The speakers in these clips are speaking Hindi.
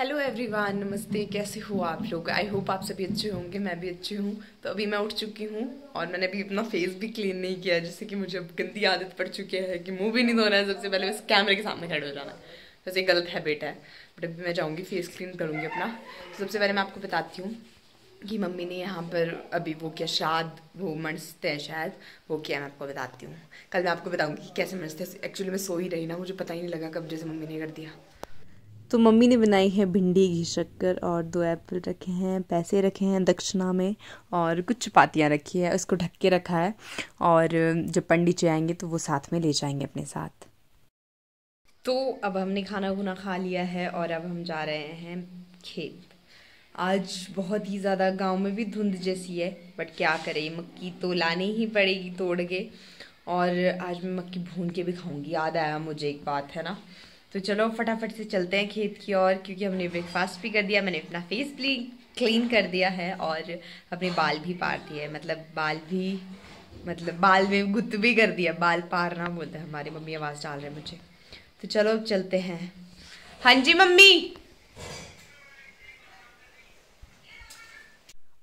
हेलो एवरीवन नमस्ते कैसे हो आप लोग आई होप आप सभी अच्छे होंगे मैं भी अच्छी हूँ तो अभी मैं उठ चुकी हूँ और मैंने अभी अपना फेस भी क्लीन नहीं किया जैसे कि मुझे अब गंदी आदत पड़ चुकी है कि मुंह भी नहीं धोना है सबसे पहले बस कैमरे के सामने खड़े हो जाना है वैसे तो गलत हैबिट है बट अभी मैं जाऊँगी फेस क्लीन करूँगी अपना तो सबसे पहले मैं आपको बताती हूँ कि मम्मी ने यहाँ पर अभी वो क्या शाद वो मनसते हैं शायद वो क्या मैं आपको बताती हूँ कल मैं आपको बताऊँगी कैसे मनसते एक्चुअली मैं सो ही रही ना मुझे पता ही नहीं लगा कब जैसे मम्मी ने कर दिया तो मम्मी ने बनाई है भिंडी घी शक्कर और दो एप्पल रखे हैं पैसे रखे हैं दक्षिणा में और कुछ चपातियाँ रखी है उसको ढक के रखा है और जब पंडित जी आएंगे तो वो साथ में ले जाएंगे अपने साथ तो अब हमने खाना वाना खा लिया है और अब हम जा रहे हैं खेत आज बहुत ही ज़्यादा गांव में भी धुंध जैसी है बट क्या करें मक्की तो लानी ही पड़ेगी तोड़ के और आज मैं मक्की भून के भी खाऊंगी याद आया मुझे एक बात है ना तो चलो फटाफट से चलते हैं खेत की ओर क्योंकि हमने ब्रेकफास्ट भी कर दिया मैंने अपना फेस भी क्लीन कर दिया है और अपने बाल भी पार दिए मतलब बाल भी मतलब बाल में गुत भी कर दिया बाल पारना बोलते हैं हमारी मम्मी आवाज़ डाल रहे मुझे तो चलो चलते हैं हाँ जी मम्मी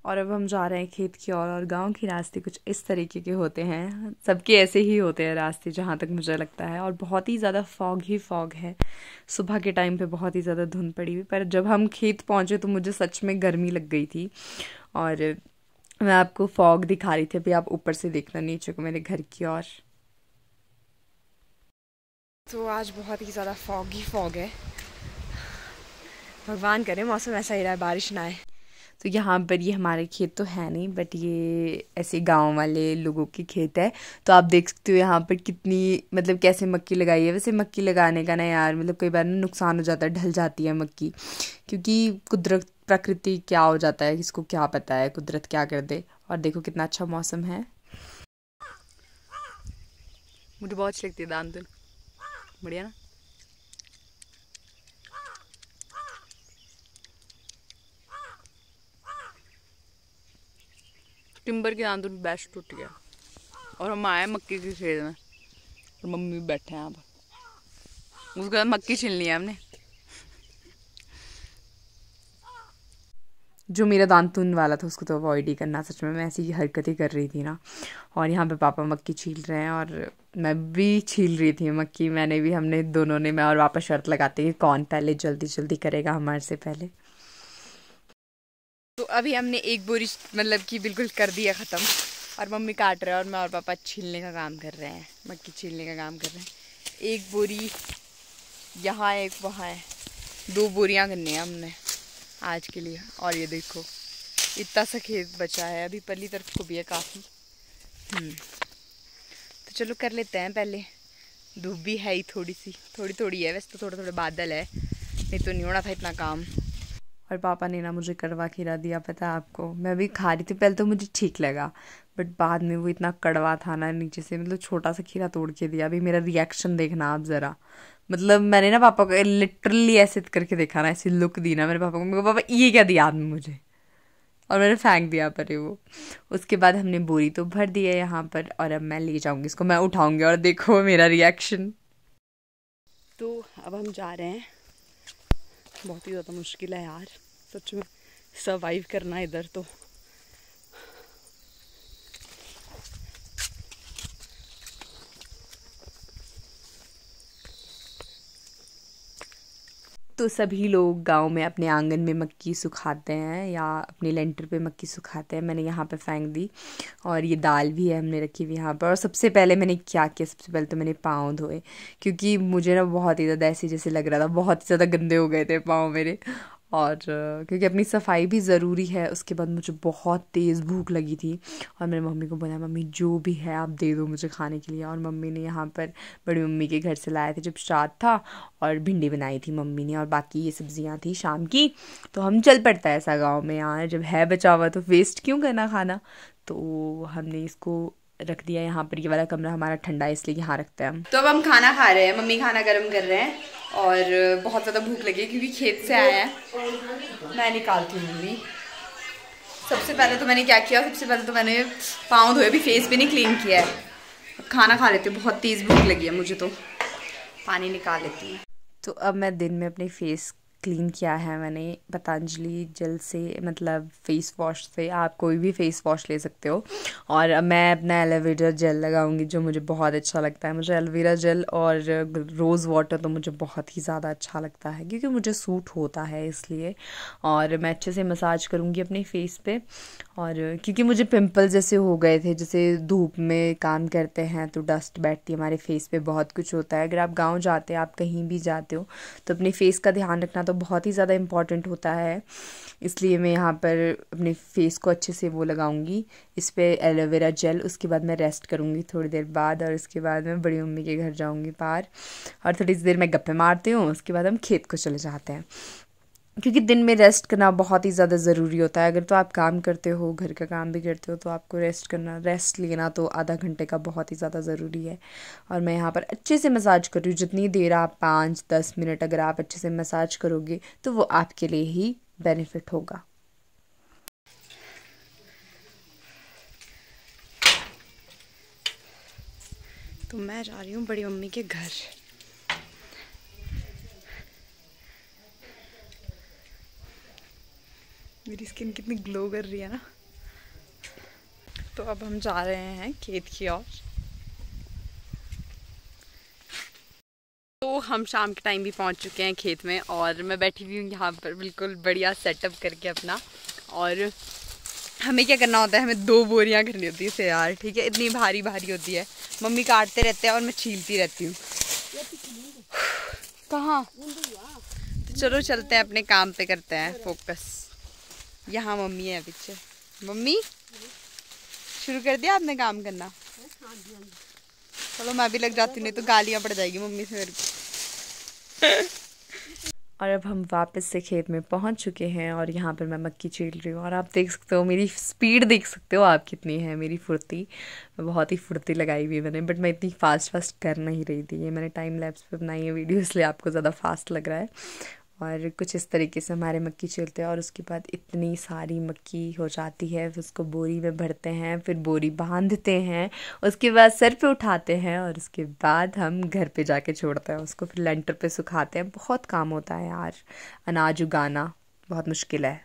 और अब हम जा रहे हैं खेत की ओर और गांव के रास्ते कुछ इस तरीके के होते हैं सबके ऐसे ही होते हैं रास्ते जहाँ तक मुझे लगता है और बहुत ही ज़्यादा फॉग ही फॉग है सुबह के टाइम पे बहुत ही ज़्यादा धुंध पड़ी हुई पर जब हम खेत पहुँचे तो मुझे सच में गर्मी लग गई थी और मैं आपको फॉग दिखा रही थी अभी आप ऊपर से देखना नीचे को मेरे घर की ओर तो आज बहुत ही ज़्यादा फॉग ही फॉग है भगवान करे मौसम ऐसा ही रहा है बारिश ना आए तो यहाँ पर ये हमारे खेत तो है नहीं बट ये ऐसे गांव वाले लोगों के खेत है तो आप देख सकते हो यहाँ पर कितनी मतलब कैसे मक्की लगाई है वैसे मक्की लगाने का ना यार मतलब कई बार ना नुकसान हो जाता है ढल जाती है मक्की क्योंकि कुदरत प्रकृति क्या हो जाता है किसको क्या पता है कुदरत क्या कर दे और देखो कितना अच्छा मौसम है मुझे बहुत अच्छी लगती है दान बढ़िया ना टिम्बर की आंदोलन बेस्ट टूट गया और हम आए मक्की के खेत में और मम्मी भी बैठे हैं यहाँ पर उसके बाद मक्की छीलनी है हमने जो मेरा दांतुन वाला था उसको तो अवॉइड ही करना सच में मैं ऐसी हरकतें कर रही थी ना और यहाँ पे पापा मक्की छील रहे हैं और मैं भी छील रही थी मक्की मैंने भी हमने दोनों ने मैं और वापस शर्त लगाते हैं कौन पहले जल्दी जल्दी करेगा हमारे से पहले तो अभी हमने एक बोरी मतलब कि बिल्कुल कर दिया ख़त्म और मम्मी काट रहे हैं और मैं और पापा छीलने का काम कर रहे हैं मक्की छीलने का काम कर रहे हैं एक बोरी यहाँ एक वहाँ है दो बोरियाँ करनी है हमने आज के लिए और ये देखो इतना सा खेत बचा है अभी पली तरफ को भी है काफ़ी तो चलो कर लेते हैं पहले धूप भी है ही थोड़ी सी थोड़ी थोड़ी है वैसे तो थोड़ा थोड़ा बादल है नहीं तो नहीं होना था इतना काम और पापा ने ना मुझे कड़वा खीरा दिया पता है आपको मैं अभी खा रही थी पहले तो मुझे ठीक लगा बट बाद में वो इतना कड़वा था ना नीचे से मतलब छोटा सा खीरा तोड़ के दिया अभी मेरा रिएक्शन देखना आप ज़रा मतलब मैंने ना पापा को लिटरली ऐसे करके देखा ना ऐसी लुक दी ना मेरे पापा को मेरे पापा ये क्या दिया आपने मुझे और मैंने फेंक दिया पर वो उसके बाद हमने बोरी तो भर दी है यहाँ पर और अब मैं ले जाऊँगी इसको मैं उठाऊँगी और देखो मेरा रिएक्शन तो अब हम जा रहे हैं बहुत ही ज़्यादा मुश्किल है यार सच में सर्वाइव करना इधर तो तो सभी लोग गांव में अपने आंगन में मक्की सुखाते हैं या अपने लेंटर पे मक्की सुखाते हैं मैंने यहाँ पे फेंक दी और ये दाल भी है हमने रखी हुई यहाँ पर और सबसे पहले मैंने क्या किया सबसे पहले तो मैंने पाँव धोए क्योंकि मुझे ना बहुत ही ज़्यादा ऐसे जैसे लग रहा था बहुत ही ज़्यादा गंदे हो गए थे पाँव मेरे और क्योंकि अपनी सफाई भी ज़रूरी है उसके बाद मुझे बहुत तेज़ भूख लगी थी और मेरे मम्मी को बोला मम्मी जो भी है आप दे दो मुझे खाने के लिए और मम्मी ने यहाँ पर बड़ी मम्मी के घर से लाया था जब शाद था और भिंडी बनाई थी मम्मी ने और बाकी ये सब्ज़ियाँ थी शाम की तो हम चल पड़ता है ऐसा गाँव में यहाँ जब है बचा हुआ तो वेस्ट क्यों करना खाना तो हमने इसको रख दिया यहाँ पर ये वाला कमरा हमारा ठंडा है इसलिए यहाँ रखते हैं तो अब हम खाना खा रहे हैं मम्मी खाना गर्म कर रहे हैं और बहुत ज़्यादा भूख लगी क्योंकि खेत से आए हैं मैं निकालती हूँ मम्मी सबसे पहले तो मैंने क्या किया सबसे पहले तो मैंने पाँव धोए भी फेस भी नहीं क्लीन किया है अब खाना खा लेती हूँ बहुत तेज़ भूख लगी है मुझे तो पानी निकाल लेती हूँ तो अब मैं दिन में अपने फेस क्लीन किया है मैंने पतंजलि जल से मतलब फेस वॉश से आप कोई भी फेस वॉश ले सकते हो और मैं अपना एलोवेरा जेल लगाऊंगी जो मुझे बहुत अच्छा लगता है मुझे एलोवेरा जेल और रोज़ वाटर तो मुझे बहुत ही ज़्यादा अच्छा लगता है क्योंकि मुझे सूट होता है इसलिए और मैं अच्छे से मसाज करूँगी अपने फेस पे और क्योंकि मुझे पिंपल जैसे हो गए थे जैसे धूप में काम करते हैं तो डस्ट बैठती है हमारे फेस पे बहुत कुछ होता है अगर आप गांव जाते हैं आप कहीं भी जाते हो तो अपने फेस का ध्यान रखना तो बहुत ही ज़्यादा इम्पॉर्टेंट होता है इसलिए मैं यहाँ पर अपने फेस को अच्छे से वो लगाऊंगी इस पर एलोवेरा जेल उसके बाद मैं रेस्ट करूँगी थोड़ी देर बाद और उसके बाद मैं बड़ी मम्मी के घर जाऊँगी पार और थोड़ी देर मैं गप्पे मारती हूँ उसके बाद हम खेत को चले जाते हैं क्योंकि दिन में रेस्ट करना बहुत ही ज़्यादा ज़रूरी होता है अगर तो आप काम करते हो घर का काम भी करते हो तो आपको रेस्ट करना रेस्ट लेना तो आधा घंटे का बहुत ही ज़्यादा ज़रूरी है और मैं यहाँ पर अच्छे से मसाज कर रही हूँ जितनी देर आप पाँच दस मिनट अगर आप अच्छे से मसाज करोगे तो वो आपके लिए ही बेनिफिट होगा तो मैं जा रही हूँ बड़ी मम्मी के घर मेरी स्किन कितनी ग्लो कर रही है ना तो अब हम जा रहे हैं खेत की ओर तो हम शाम के टाइम भी पहुंच चुके हैं खेत में और मैं बैठी हुई हूँ यहाँ पर बिल्कुल बढ़िया सेटअप करके अपना और हमें क्या करना होता है हमें दो बोरियाँ करनी होती है यार ठीक है इतनी भारी भारी होती है मम्मी काटते रहते हैं और मैं छीलती रहती हूँ कहाँ तो चलो चलते हैं अपने काम पे करते हैं फोकस यहाँ मम्मी है पीछे मम्मी शुरू कर दिया आपने काम करना चलो मैं भी लग जाती नहीं तो गालियाँ पड़ जाएगी मम्मी से मेरे को और अब हम वापस से खेत में पहुंच चुके हैं और यहाँ पर मैं मक्की छील रही हूँ और आप देख सकते हो मेरी स्पीड देख सकते हो आप कितनी है मेरी फुर्ती बहुत ही फुर्ती लगाई हुई मैंने बट मैं इतनी फास्ट फास्ट कर नहीं रही थी ये मैंने टाइम लैब्स पे बनाई है वीडियो इसलिए आपको ज़्यादा फास्ट लग रहा है और कुछ इस तरीके से हमारे मक्की छिलते हैं और उसके बाद इतनी सारी मक्की हो जाती है फिर उसको बोरी में भरते हैं फिर बोरी बांधते हैं उसके बाद सर पे उठाते हैं और उसके बाद हम घर पे जाके छोड़ते हैं उसको फिर लेंटर पे सुखाते हैं बहुत काम होता है यार अनाज उगाना बहुत मुश्किल है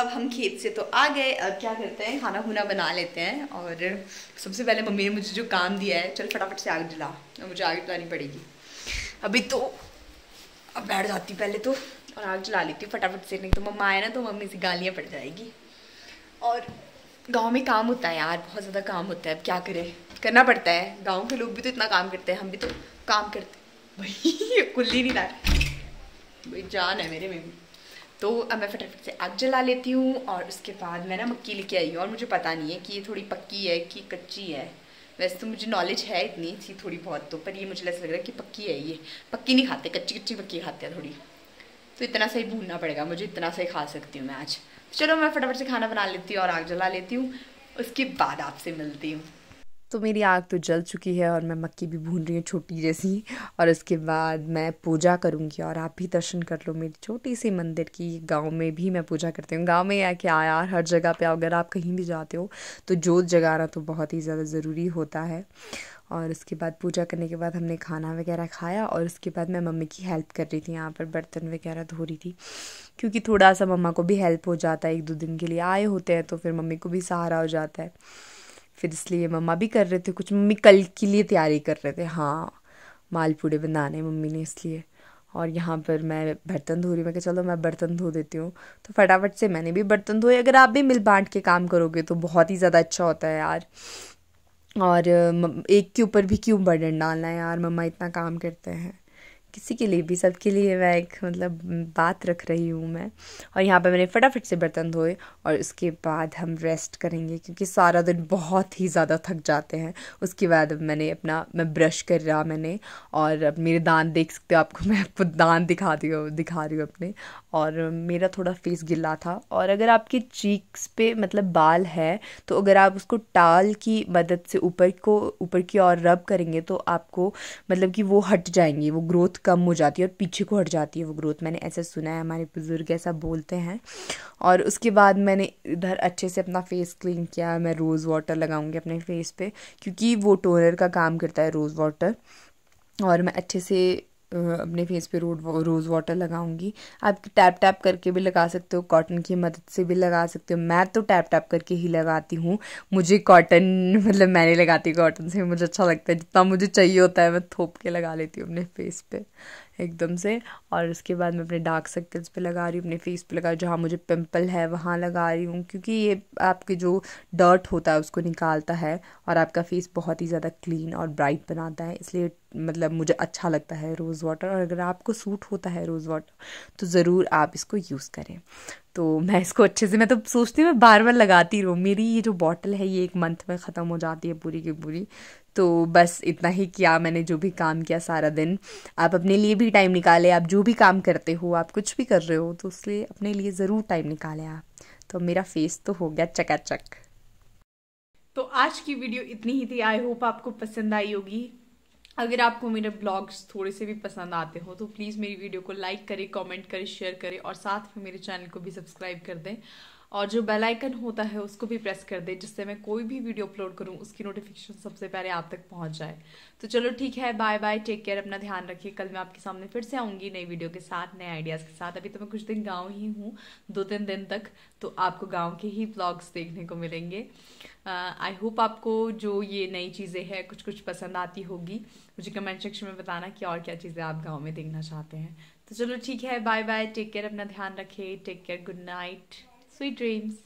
अब हम खेत से तो आ गए अब क्या करते हैं खाना खुना बना लेते हैं और सबसे पहले मम्मी ने मुझे जो काम दिया है चल फटाफट से आग जला मुझे आग जलानी पड़ेगी अभी तो अब बैठ जाती पहले तो और आग जला लेती हूँ फटाफट से नहीं तो मम्मा आए ना तो मम्मी से गालियाँ पड़ जाएगी और गांव में काम होता है यार बहुत ज़्यादा काम होता है अब क्या करें करना पड़ता है गांव के लोग भी तो इतना काम करते हैं हम भी तो काम करते भाई कुल्ली नहीं लाए भाई जान है मेरे में तो अब मैं फटाफट से आग जला लेती हूँ और उसके बाद मैं ना मक्की लेके आई हूँ और मुझे पता नहीं है कि ये थोड़ी पक्की है कि कच्ची है वैसे तो मुझे नॉलेज है इतनी थी थोड़ी बहुत तो पर ये मुझे ऐसा लग रहा है कि पक्की है ये पक्की नहीं खाते कच्ची कच्ची पक्की खाते हैं थोड़ी तो इतना सही भूनना पड़ेगा मुझे इतना सही खा सकती हूँ मैं आज चलो मैं फटाफट से खाना बना लेती हूँ और आग जला लेती हूँ उसके बाद आपसे मिलती हूँ तो मेरी आग तो जल चुकी है और मैं मक्की भी भून रही हूँ छोटी जैसी और उसके बाद मैं पूजा करूँगी और आप भी दर्शन कर लो मेरी छोटी सी मंदिर की गांव में भी मैं पूजा करती हूँ गांव में या कि यार हर जगह पे अगर आप कहीं भी जाते हो तो जोत जगाना तो बहुत ही ज़्यादा ज़रूरी होता है और उसके बाद पूजा करने के बाद हमने खाना वगैरह खाया और उसके बाद मैं मम्मी की हेल्प कर रही थी यहाँ पर बर्तन वगैरह धो रही थी क्योंकि थोड़ा सा मम्मा को भी हेल्प हो जाता है एक दो दिन के लिए आए होते हैं तो फिर मम्मी को भी सहारा हो जाता है फिर इसलिए मम्मा भी कर रहे थे कुछ मम्मी कल के लिए तैयारी कर रहे थे हाँ मालपूड़े बनाने मम्मी ने इसलिए और यहाँ पर मैं बर्तन धो रही मैं कहा चलो मैं बर्तन धो देती हूँ तो फटाफट से मैंने भी बर्तन धोए अगर आप भी मिल बांट के काम करोगे तो बहुत ही ज़्यादा अच्छा होता है यार और एक के ऊपर भी क्यों बर्डन डालना है यार मम्मा इतना काम करते हैं किसी के लिए भी सबके लिए मैं एक मतलब बात रख रही हूँ मैं और यहाँ पे मैंने फटाफट से बर्तन धोए और उसके बाद हम रेस्ट करेंगे क्योंकि सारा दिन बहुत ही ज़्यादा थक जाते हैं उसके बाद मैंने अपना मैं ब्रश कर रहा मैंने और अब मेरे दांत देख सकते हो आपको मैं आपको दांत दिखा दी दिखा रही हूँ अपने और मेरा थोड़ा फेस गिला था और अगर आपके चीक्स पे मतलब बाल है तो अगर आप उसको टाल की मदद से ऊपर को ऊपर की ओर रब करेंगे तो आपको मतलब कि वो हट जाएंगी वो ग्रोथ कम हो जाती है और पीछे को हट जाती है वो ग्रोथ मैंने ऐसा सुना है हमारे बुज़ुर्ग ऐसा बोलते हैं और उसके बाद मैंने इधर अच्छे से अपना फेस क्लीन किया मैं रोज़ वाटर लगाऊंगी अपने फेस पे क्योंकि वो टोनर का काम करता है रोज़ वाटर और मैं अच्छे से अपने फेस पे रोड रोज़ वाटर लगाऊंगी आप टैप टैप करके भी लगा सकते हो कॉटन की मदद से भी लगा सकते हो मैं तो टैप टैप करके ही लगाती हूँ मुझे कॉटन मतलब मैं नहीं लगाती कॉटन से मुझे अच्छा लगता है जितना मुझे चाहिए होता है मैं थोप के लगा लेती हूँ अपने फेस पे एकदम से और उसके बाद मैं अपने डार्क सर्कल्स पे लगा रही हूँ अपने फेस पे लगा रही जहाँ मुझे पिंपल है वहाँ लगा रही हूँ क्योंकि ये आपके जो डर्ट होता है उसको निकालता है और आपका फेस बहुत ही ज़्यादा क्लीन और ब्राइट बनाता है इसलिए मतलब मुझे अच्छा लगता है रोज़ वाटर और अगर आपको सूट होता है रोज़ वाटर तो ज़रूर आप इसको यूज़ करें तो मैं इसको अच्छे से मैं तो सोचती हूँ मैं बार बार लगाती रहूँ मेरी ये जो बॉटल है ये एक मंथ में ख़त्म हो जाती है पूरी की पूरी तो बस इतना ही किया मैंने जो भी काम किया सारा दिन आप अपने लिए भी टाइम निकालें आप जो भी काम करते हो आप कुछ भी कर रहे हो तो उसके अपने लिए ज़रूर टाइम निकालें आप तो मेरा फेस तो हो गया चकाचक तो आज की वीडियो इतनी ही थी आई होप आपको पसंद आई होगी अगर आपको मेरे ब्लॉग्स थोड़े से भी पसंद आते हो तो प्लीज़ मेरी वीडियो को लाइक करें कमेंट करें शेयर करें और साथ में मेरे चैनल को भी सब्सक्राइब कर दें और जो बेल आइकन होता है उसको भी प्रेस कर दे जिससे मैं कोई भी वीडियो अपलोड करूँ उसकी नोटिफिकेशन सबसे पहले आप तक पहुँच जाए तो चलो ठीक है बाय बाय टेक केयर अपना ध्यान रखिए कल मैं आपके सामने फिर से आऊँगी नई वीडियो के साथ नए आइडियाज़ के साथ अभी तो मैं कुछ दिन गाँव ही हूँ दो तीन दिन तक तो आपको गाँव के ही ब्लॉग्स देखने को मिलेंगे आई होप आपको जो ये नई चीज़ें हैं कुछ कुछ पसंद आती होगी मुझे कमेंट सेक्शन में बताना कि और क्या चीज़ें आप गाँव में देखना चाहते हैं तो चलो ठीक है बाय बाय टेक केयर अपना ध्यान रखें take care good night Sweet dreams.